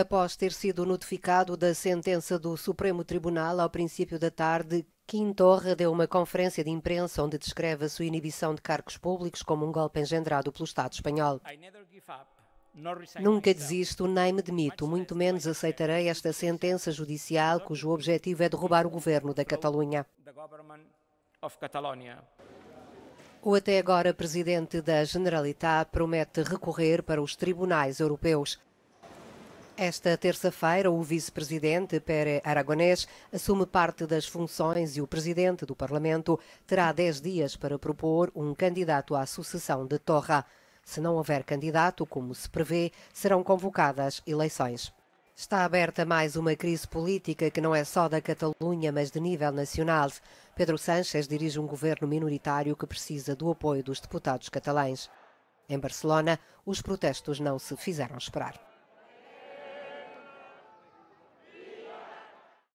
após ter sido notificado da sentença do Supremo Tribunal ao princípio da tarde. Quintorra deu uma conferência de imprensa onde descreve a sua inibição de cargos públicos como um golpe engendrado pelo Estado espanhol. Nunca desisto nem me demito, muito menos aceitarei esta sentença judicial cujo objetivo é derrubar o governo da Catalunha. O até agora presidente da Generalitat promete recorrer para os tribunais europeus. Esta terça-feira, o vice-presidente Pere Aragonés assume parte das funções e o presidente do Parlamento terá 10 dias para propor um candidato à sucessão de Torra. Se não houver candidato, como se prevê, serão convocadas eleições. Está aberta mais uma crise política que não é só da Catalunha, mas de nível nacional. Pedro Sánchez dirige um governo minoritário que precisa do apoio dos deputados catalães. Em Barcelona, os protestos não se fizeram esperar.